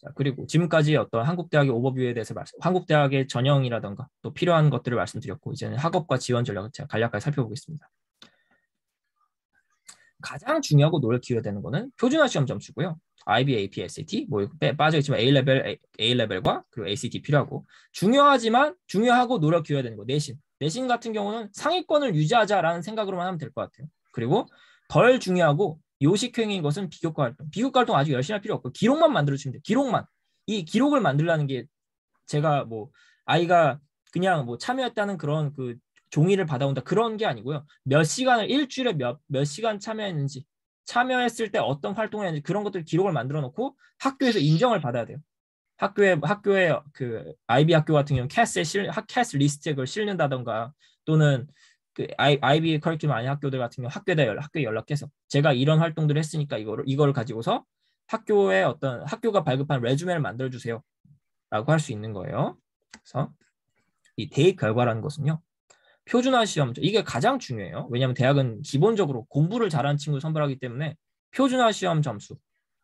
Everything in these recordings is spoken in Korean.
자, 그리고 지금까지 어떤 한국대학의 오버뷰에 대해서 말씀, 한국대학의 전형이라던가 또 필요한 것들을 말씀드렸고, 이제는 학업과 지원 전략을 제가 간략하게 살펴보겠습니다. 가장 중요하고 노력 기여되는 것은 표준화 시험 점수고요. IB, AP, SAT 뭐 빠져있지만 A 레벨, A 레벨과 그리고 ACT 필요하고 중요하지만 중요하고 노력 기여되는 거 내신. 내신 같은 경우는 상위권을 유지하자라는 생각으로만 하면 될 것 같아요. 그리고 덜 중요하고 요식행위인 것은 비교과 활동. 비교과 활동 아직 열심히 할 필요 없고 기록만 만들어주면 돼. 기록만. 이 기록을 만들라는 게 제가 뭐 아이가 그냥 뭐 참여했다는 그런 그 종이를 받아온다 그런 게 아니고요. 몇 시간을 일주일에 몇, 몇 시간 참여했는지 참여했을 때 어떤 활동을 했는지 그런 것들 기록을 만들어 놓고 학교에서 인정을 받아야 돼요. 학교에 학교에 그 아이비 학교 같은 경우는 캐스에 실 캐스 리스트에 그걸 실는다던가 또는 그 아이, 비 b 커리큘럼 아닌 학교들 같은 경우 학교에다 연락, 학교에 연락해서 제가 이런 활동들을 했으니까 이거를 이거를 가지고서 학교에 어떤 학교가 발급한 레주메를 만들어 주세요. 라고 할 수 있는 거예요. 그래서 이 대입 결과라는 것은요. 표준화 시험제 이게 가장 중요해요. 왜냐하면 대학은 기본적으로 공부를 잘하는 친구 를 선발하기 때문에 표준화 시험 점수,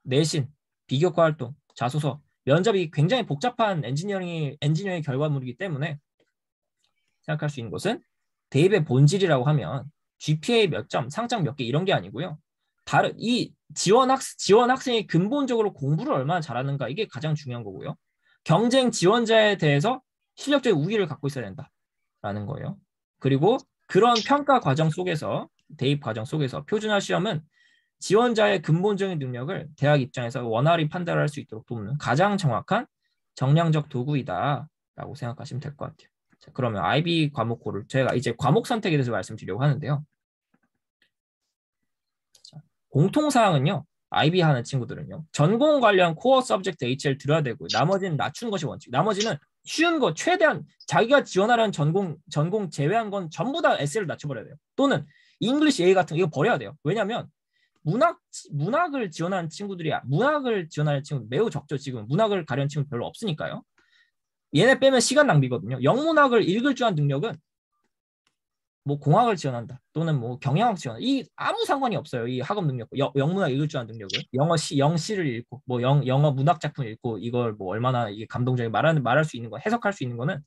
내신, 비교과 활동, 자소서, 면접이 굉장히 복잡한 엔지니어링 엔지니어링 결과물이기 때문에 생각할 수 있는 것은 대입의 본질이라고 하면 GPA 몇 점, 상장 몇 개 이런 게 아니고요. 다른 이 지원 학 지원 학생이 근본적으로 공부를 얼마나 잘하는가 이게 가장 중요한 거고요. 경쟁 지원자에 대해서 실력적인 우위를 갖고 있어야 된다라는 거예요. 그리고 그런 평가 과정 속에서 대입 과정 속에서 표준화 시험은 지원자의 근본적인 능력을 대학 입장에서 원활히 판단할 수 있도록 돕는 가장 정확한 정량적 도구이다라고 생각하시면 될 것 같아요. 자, 그러면 IB 과목 고를 제가 이제 과목 선택에 대해서 말씀드리려고 하는데요. 자, 공통사항은요. IB 하는 친구들은요. 전공 관련 코어 서브젝트 HL 들어야 되고 나머지는 낮춘 것이 원칙. 나머지는 쉬운 거 최대한 자기가 지원하려는 전공 전공 제외한 건 전부 다 SL을 낮춰버려야 돼요. 또는 잉글리시 A 같은 거 이거 버려야 돼요. 왜냐하면 문학 문학을 지원하는 친구들이 야 문학을 지원하는 친구 매우 적죠 지금 문학을 가려는 친구 별로 없으니까요. 얘네 빼면 시간 낭비거든요. 영문학을 읽을 줄 아는 능력은 뭐 공학을 지원한다 또는 뭐 경영학 지원 이 아무 상관이 없어요 이 학업 능력과 영문학 읽을 줄 아는 능력은 영어 시 영시를 읽고 뭐 영, 영어 문학 작품 읽고 이걸 뭐 얼마나 이게 감동적인 말하는 말할 수 있는 거 해석할 수 있는 거는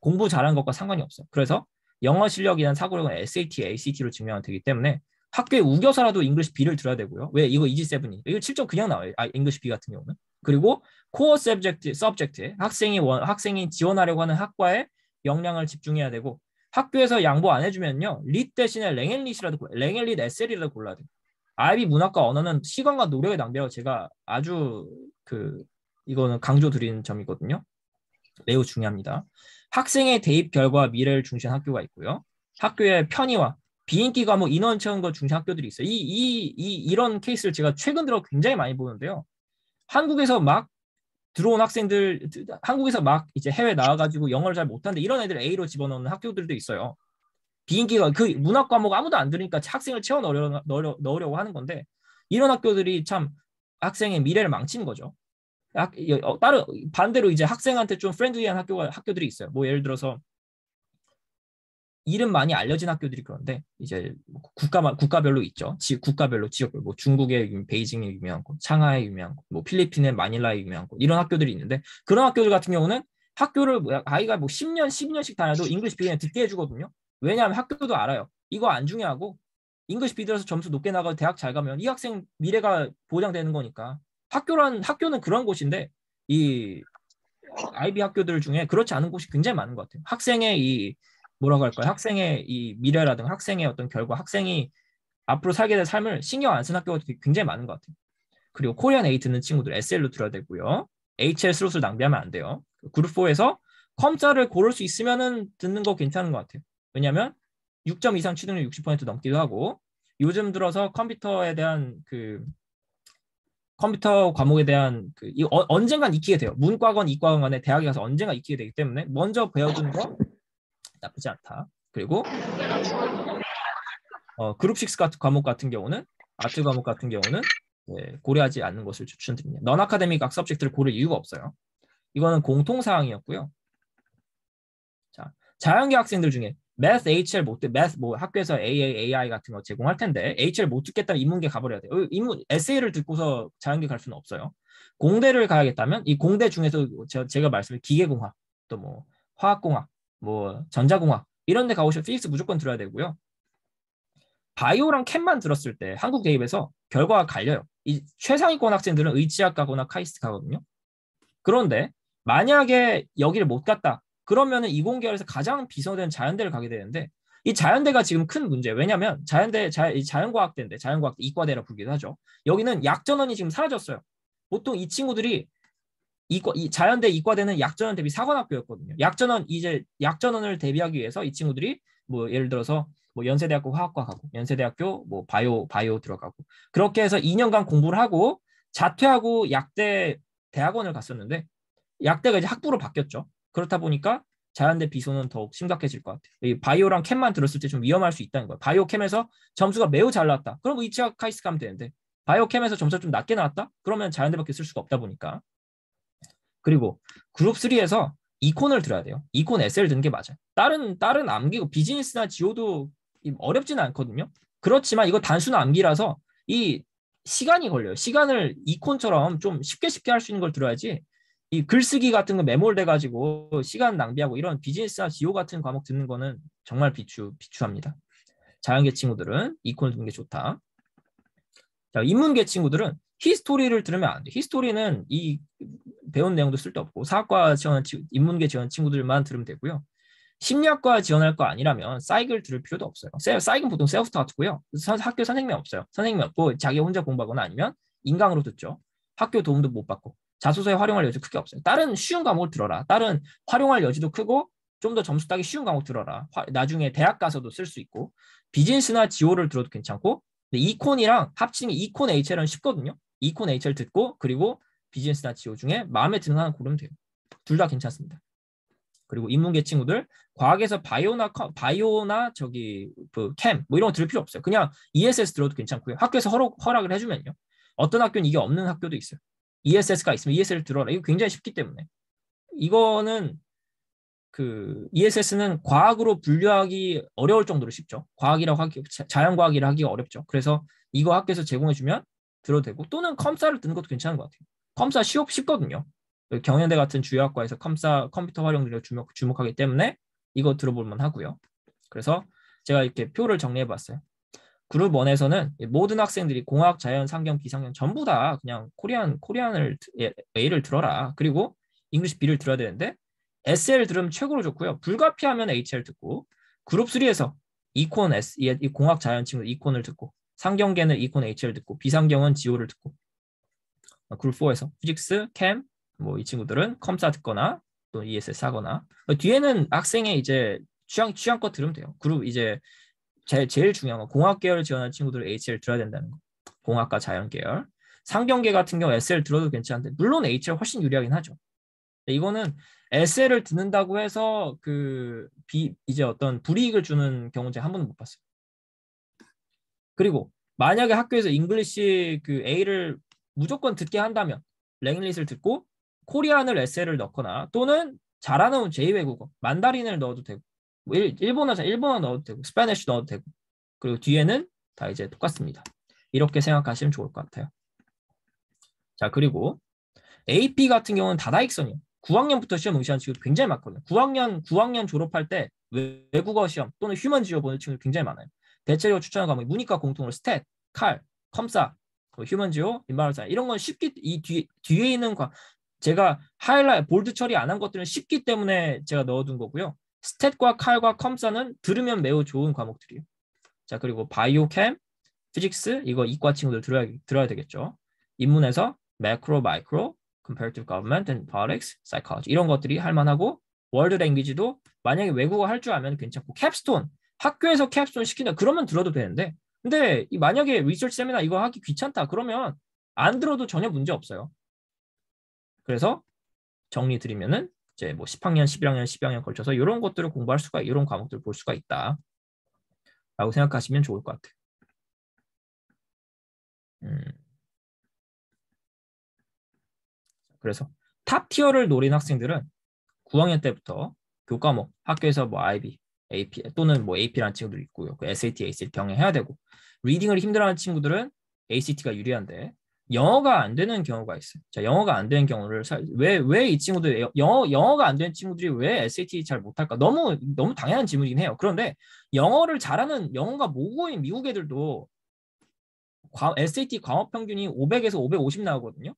공부 잘한 것과 상관이 없어요 그래서 영어 실력이란 사고력은 SAT, ACT로 증명이 되기 때문에 학교에 우겨서라도 잉글리시 B를 들어야 되고요 왜 이거 이지 세븐이 이거 7점 그냥 나와요 아 잉글리시 B 같은 경우는 그리고 코어 서브젝트, 서브젝트 학생이 원, 학생이 지원하려고 하는 학과에 역량을 집중해야 되고 학교에서 양보 안 해주면요 릿 대신에 랭앤리시라도 랭앤릿 에셀이라도 골라야 돼. 아이비 문학과 언어는 시간과 노력의 낭비라고 제가 아주 그 이거는 강조 드리는 점이거든요. 매우 중요합니다. 학생의 대입 결과 미래를 중시한 학교가 있고요. 학교의 편의와 비인기 과목 인원 채용과 중시 학교들이 있어요. 이, 이, 이, 이런 케이스를 제가 최근 들어 굉장히 많이 보는데요. 한국에서 막 들어온 학생들 한국에서 막 이제 해외 나와가지고 영어를 잘 못하는데 이런 애들 A로 집어넣는 학교들도 있어요. 비인기가 그 문학 과목 아무도 안 들으니까 학생을 채워 넣으려, 넣으려, 넣으려고 하는 건데 이런 학교들이 참 학생의 미래를 망친 거죠. 학, 다른 어, 반대로 이제 학생한테 좀 프렌드리한 학교가 학교들이 있어요. 뭐 예를 들어서 이름 많이 알려진 학교들이 그런데 이제 뭐 국가 국가별로 있죠. 지, 국가별로 지역별 뭐 중국의 베이징이 유명한 곳, 상하이 유명한 곳, 뭐 필리핀의 마닐라에 유명한 곳 이런 학교들이 있는데 그런 학교들 같은 경우는 학교를 뭐 아이가 뭐 10년, 12년씩 다녀도 잉글리시 비디 듣게 해주거든요. 왜냐하면 학교도 알아요. 이거 안 중요하고 잉글리시 비디에서 점수 높게 나가도 대학 잘 가면 이 학생 미래가 보장되는 거니까 학교란 학교는 그런 곳인데 이 아이비 학교들 중에 그렇지 않은 곳이 굉장히 많은 것 같아요. 학생의 이 뭐라고 할까요? 학생의 이 미래라든가 학생의 어떤 결과, 학생이 앞으로 살게 될 삶을 신경 안 쓰는 학교가 굉장히 많은 것 같아요. 그리고 코리안 A 듣는 친구들 SL로 들어야 되고요. HL 슬롯을 낭비하면 안 돼요. 그 그룹 4에서 컴자를 고를 수 있으면은 듣는 거 괜찮은 것 같아요. 왜냐하면 6점 이상 취득률 60% 넘기도 하고 요즘 들어서 컴퓨터에 대한 그 컴퓨터 과목에 대한 그 이, 어, 언젠간 익히게 돼요. 문과건 이과건 간에 대학에 가서 언젠가 익히게 되기 때문에 먼저 배워두는거 나쁘지 않다. 그리고 어, 그룹 6 같은 과목 같은 경우는 아트 과목 같은 경우는 예, 고려하지 않는 것을 추천드립니다. 넌아카데미각 서브젝트를 고를 이유가 없어요. 이거는 공통 사항이었고요. 자, 자연계 학생들 중에 Math HL 못 Math 뭐 학교에서 AAAI 같은 거 제공할 텐데 HL 못 듣겠다면 인문계 가버려야 돼요. 인문 어, 에세이를 듣고서 자연계 갈 수는 없어요. 공대를 가야겠다면 이 공대 중에서 제가 말씀을 기계공학 또 뭐 화학공학 뭐 전자공학 이런 데 가보시면 피직스 무조건 들어야 되고요. 바이오랑 캔만 들었을 때 한국 대입에서 결과가 갈려요. 이 최상위권 학생들은 의치학 가거나 카이스트 가거든요. 그런데 만약에 여기를 못 갔다 그러면은 이공계열에서 가장 비선된 자연대를 가게 되는데 이 자연대가 지금 큰 문제. 왜냐하면 자연대 자, 자연과학대인데 자연과학 대 이과대라 부르기도 하죠. 여기는 약전원이 지금 사라졌어요. 보통 이 친구들이 이과 이 자연대 이과대는 약전원 대비 사관학교였거든요. 약전원 이제 약전원을 대비하기 위해서 이 친구들이 뭐 예를 들어서 뭐 연세대학교 화학과 가고 연세대학교 뭐 바이오 바이오 들어가고 그렇게 해서 2년간 공부를 하고 자퇴하고 약대 대학원을 갔었는데 약대가 이제 학부로 바뀌었죠. 그렇다 보니까 자연대 비소는 더욱 심각해질 것 같아요. 이 바이오랑 캠만 들었을 때 좀 위험할 수 있다는 거예요. 바이오 캠에서 점수가 매우 잘 나왔다. 그럼 이치학 카이스 트 가면 되는데 바이오 캠에서 점수가 좀 낮게 나왔다? 그러면 자연대밖에 쓸 수가 없다 보니까 그리고 그룹 3에서 이콘을 들어야 돼요. 이콘 SL 드는 게 맞아요. 다른 다른 암기고 비즈니스나 지오도 어렵지는 않거든요. 그렇지만 이거 단순 암기라서 이 시간이 걸려요. 시간을 이콘처럼 좀 쉽게 쉽게 할 수 있는 걸 들어야지 이 글쓰기 같은 거 매몰돼 가지고 시간 낭비하고 이런 비즈니스나 지오 같은 과목 듣는 거는 정말 비추 비추합니다. 자연계 친구들은 이콘 듣는 게 좋다. 자, 인문계 친구들은 히스토리를 들으면 안 돼. 히스토리는 이 배운 내용도 쓸데없고 사학과 지원한 인문계 지원 친구들만 들으면 되고요. 심리학과 지원할 거 아니라면 사이글 들을 필요도 없어요. 사이글 보통 세우스 타트고요. 학교 선생님이 없어요. 선생님이 없고 자기 혼자 공부하거나 아니면 인강으로 듣죠. 학교 도움도 못 받고 자소서에 활용할 여지 크게 없어요. 다른 쉬운 과목을 들어라. 다른 활용할 여지도 크고 좀 더 점수 따기 쉬운 과목 들어라. 나중에 대학 가서도 쓸 수 있고 비즈니스나 지오를 들어도 괜찮고 근데 이콘이랑 합칭이 이콘 HL은 쉽거든요. 이콘 HL 듣고 그리고 비즈니스나 지오 중에 마음에 드는 하나 고르면 돼요. 둘 다 괜찮습니다. 그리고 인문계 친구들 과학에서 바이오나 바이오나 저기 그 캠뭐 이런 거 들을 필요 없어요. 그냥 ESS 들어도 괜찮고요. 학교에서 허락, 허락을 해주면요. 어떤 학교는 이게 없는 학교도 있어요. ESS가 있으면 ESS를 들어라. 이거 굉장히 쉽기 때문에 이거는 그 ESS는 과학으로 분류하기 어려울 정도로 쉽죠. 과학이라고 하기 자연과학이라 하기가 어렵죠. 그래서 이거 학교에서 제공해주면 들어도 되고 또는 컴사를 듣는 것도 괜찮은 것 같아요. 컴사 시업 쉽거든요. 경연대 같은 주요 학과에서 컴사 컴퓨터 활용 능력 주목, 주목하기 때문에 이거 들어볼만 하고요. 그래서 제가 이렇게 표를 정리해봤어요. 그룹 원에서는 모든 학생들이 공학, 자연, 상경, 비상경 전부 다 그냥 코리안 코리안을 예, A를 들어라. 그리고 잉글리시 B를 들어야 되는데 SL 들으면 최고로 좋고요. 불가피하면 HL 듣고 그룹 3에서 이콘 S 이 공학 자연 친구 이콘을 듣고 상경계는 이콘 HL 듣고 비상경은 지오를 듣고 어, 그룹 4에서 피직스, 캠 뭐 이 친구들은 컴사 듣거나 또 ESS 하거나 어, 뒤에는 학생의 이제 취향 취향껏 들으면 돼요. 그룹 이제 제, 제일 중요한 건 공학 계열 지원하는 친구들은 HL 들어야 된다는 거. 공학과 자연 계열. 상경계 같은 경우 SL 들어도 괜찮은데 물론 HL 훨씬 유리하긴 하죠. 이거는 에세를 듣는다고 해서 그 비, 이제 어떤 불이익을 주는 경우는 제가 한 번도 못 봤어요. 그리고 만약에 학교에서 잉글리시 그 A를 무조건 듣게 한다면 랭스를 듣고 코리안을 에세를 넣거나 또는 잘하는 제2외국어 만다린을 넣어도 되고 뭐 일, 본어 일본어 넣어도 되고 스페니쉬 넣어도 되고 그리고 뒤에는 다 이제 똑같습니다. 이렇게 생각하시면 좋을 것 같아요. 자 그리고 AP 같은 경우는 다다익선이에요. 9학년부터 시험 응시하는 친구들 굉장히 많거든요. 9학년 9학년 졸업할 때 외국어 시험 또는 휴먼 지오 보는 친구들 굉장히 많아요. 대체로 추천하는 과목이 문이과 공통으로 스탯, 칼, 컴사, 뭐 휴먼 지오, 인바운사 이런 건쉽기이 뒤, 뒤에 있는 과 제가 하이라이 볼드 처리 안 한 것들은 쉽기 때문에 제가 넣어둔 거고요. 스탯과 칼과 컴사는 들으면 매우 좋은 과목들이에요. 자 그리고 바이오캠, 피직스 이거 이과 친구들 들어야 들어야 되겠죠. 인문에서 매크로, 마이크로, comparative government and politics, psychology 이런 것들이 할 만하고 월드 랭귀지도 만약에 외국어 할 줄 알면 괜찮고 캡스톤 학교에서 캡스톤 시킨다 그러면 들어도 되는데 근데 만약에 리서치 세미나 이거 하기 귀찮다 그러면 안 들어도 전혀 문제 없어요. 그래서 정리 드리면은 이제 뭐 10학년, 11학년, 12학년 걸쳐서 이런 것들을 공부할 수가 이런 과목들을 볼 수가 있다라고 생각하시면 좋을 것 같아요. 음. 그래서 탑 티어를 노린 학생들은 9학년 때부터 교과목 뭐 학교에서 뭐 IB, AP 또는 뭐 AP라는 친구들 있고요. 그 SAT, ACT 경행해야 되고 리딩을 힘들어하는 친구들은 ACT가 유리한데 영어가 안 되는 경우가 있어요. 자, 영어가 안 되는 경우를 왜 왜 이 친구들 영어 영어가 안 되는 친구들이 왜 SAT 잘 못할까? 너무 너무 당연한 질문이긴 해요. 그런데 영어를 잘하는 영어가 모국어인 미국 애들도 과, SAT 과목 평균이 500에서 550 나오거든요.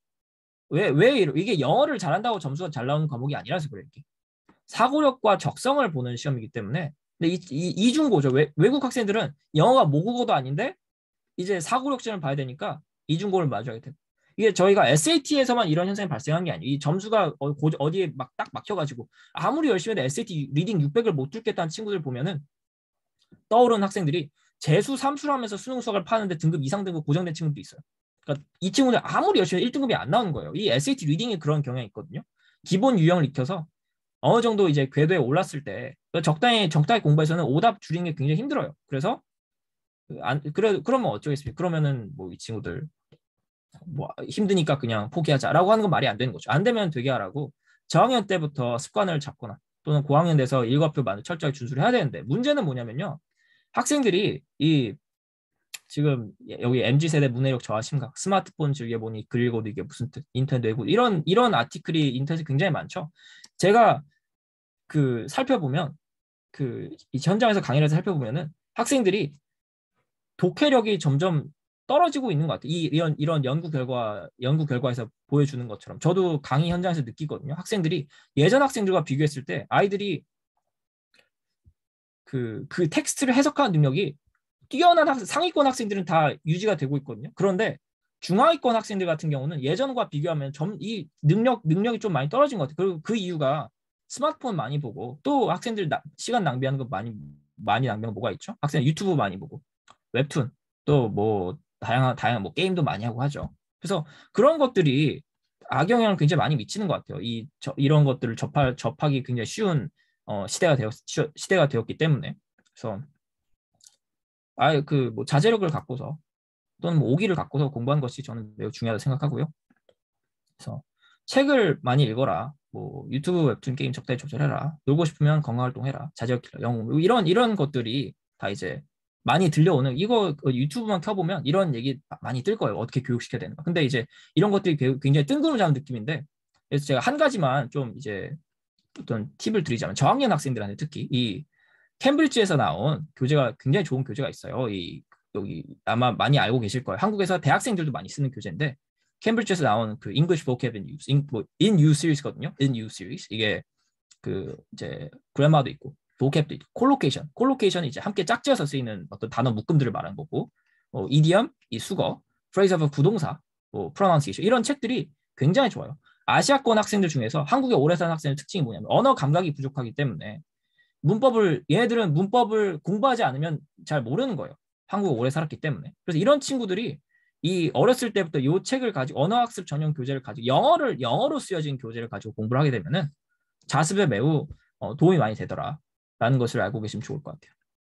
왜왜 이게 영어를 잘한다고 점수가 잘 나오는 과목이 아니라서 그래 이게 사고력과 적성을 보는 시험이기 때문에 근데 이, 이중고죠 외, 외국 학생들은 영어가 모국어도 아닌데 이제 사고력 시험을 봐야 되니까 이중고를 마주하게 됩니다. 이게 저희가 SAT에서만 이런 현상이 발생한 게 아니에요. 이 점수가 어, 어디에 막 딱 막혀가지고 아무리 열심히 해도 SAT 리딩 600을 못 뚫겠다는 친구들 보면은 떠오르는 학생들이 재수 삼수를 하면서 수능 수학을 파는데 등급 이상 등급 고정된 친구도 있어요. 그러니까 이 친구는 아무리 열심히 1등급이 안 나오는 거예요. 이 SAT 리딩이 그런 경향이 있거든요. 기본 유형을 익혀서 어느 정도 이제 궤도에 올랐을 때 적당히 적당히 공부해서는 오답 줄이는 게 굉장히 힘들어요. 그래서 안 그래 그러면 어쩌겠습니까? 그러면은 뭐 이 친구들 뭐 힘드니까 그냥 포기하자라고 하는 건 말이 안 되는 거죠. 안 되면 되게 하라고 저학년 때부터 습관을 잡거나 또는 고학년 돼서 일과표만을 철저히 준수를 해야 되는데 문제는 뭐냐면요. 학생들이 이 지금 여기 MZ 세대 문해력 저하 심각, 스마트폰 즐겨보니 글 읽어도 이게 무슨 뜻, 인터넷 외국 이런 이런 아티클이 인터넷에 굉장히 많죠. 제가 그 살펴보면 그 현장에서 강의를 살펴보면은 학생들이 독해력이 점점 떨어지고 있는 것 같아요. 이, 이런 이런 연구 결과 연구 결과에서 보여주는 것처럼 저도 강의 현장에서 느끼거든요. 학생들이 예전 학생들과 비교했을 때 아이들이 그, 그 텍스트를 해석하는 능력이 뛰어난 학생, 상위권 학생들은 다 유지가 되고 있거든요. 그런데 중하위권 학생들 같은 경우는 예전과 비교하면 점 이 능력 능력이 좀 많이 떨어진 것 같아요. 그리고 그 이유가 스마트폰 많이 보고 또 학생들 나, 시간 낭비하는 거 많이 많이 낭비하는 거 뭐가 있죠? 학생 유튜브 많이 보고 웹툰 또 뭐 다양한 다양한 뭐 게임도 많이 하고 하죠. 그래서 그런 것들이 악영향을 굉장히 많이 미치는 것 같아요. 이 저, 이런 것들을 접할 접하기 굉장히 쉬운 어, 시대가 되었 시대가 되었기 때문에 그래서 아예 그뭐 자제력을 갖고서 또는 뭐 오기를 갖고서 공부한 것이 저는 매우 중요하다 고 생각하고요. 그래서 책을 많이 읽어라. 뭐 유튜브 웹툰 게임 적당히 조절해라. 놀고 싶으면 건강 활동해라. 자제력 길러 영웅 뭐 이런 이런 것들이 다 이제 많이 들려오는 이거 그 유튜브만 켜보면 이런 얘기 많이 뜰 거예요. 어떻게 교육시켜야 되는가. 근데 이제 이런 것들이 굉장히 뜬금없는 느낌인데 그래서 제가 한 가지만 좀 이제 어떤 팁을 드리자면 저학년 학생들한테 특히 이 캠브리지에서 나온 교재가 굉장히 좋은 교재가 있어요. 이 여기 아마 많이 알고 계실 거예요. 한국에서 대학생들도 많이 쓰는 교재인데 캠브리지에서 나온 그 English Vocab in Use, in, 뭐, in Use Series거든요. In Use Series 이게 그 이제 그래마도 있고 보 o 도 있고 콜로케이션, 콜로케이션이 제 함께 짝지어서 쓰이는 어떤 단어 묶음들을 말하는 거고 뭐 이디엄, 이 수거, 프 h 이즈 s e 부동사, 뭐 p r o n u n 이런 책들이 굉장히 좋아요. 아시아권 학생들 중에서 한국에 오래 사는 학생의 특징이 뭐냐면 언어 감각이 부족하기 때문에 문법을 얘네들은 문법을 공부하지 않으면 잘 모르는 거예요. 한국 에 오래 살았기 때문에. 그래서 이런 친구들이 이 어렸을 때부터 요 책을 가지고 언어학습 전용 교재를 가지고 영어를 영어로 쓰여진 교재를 가지고 공부를 하게 되면은 자습에 매우 어, 도움이 많이 되더라라는 것을 알고 계시면 좋을 것 같아요.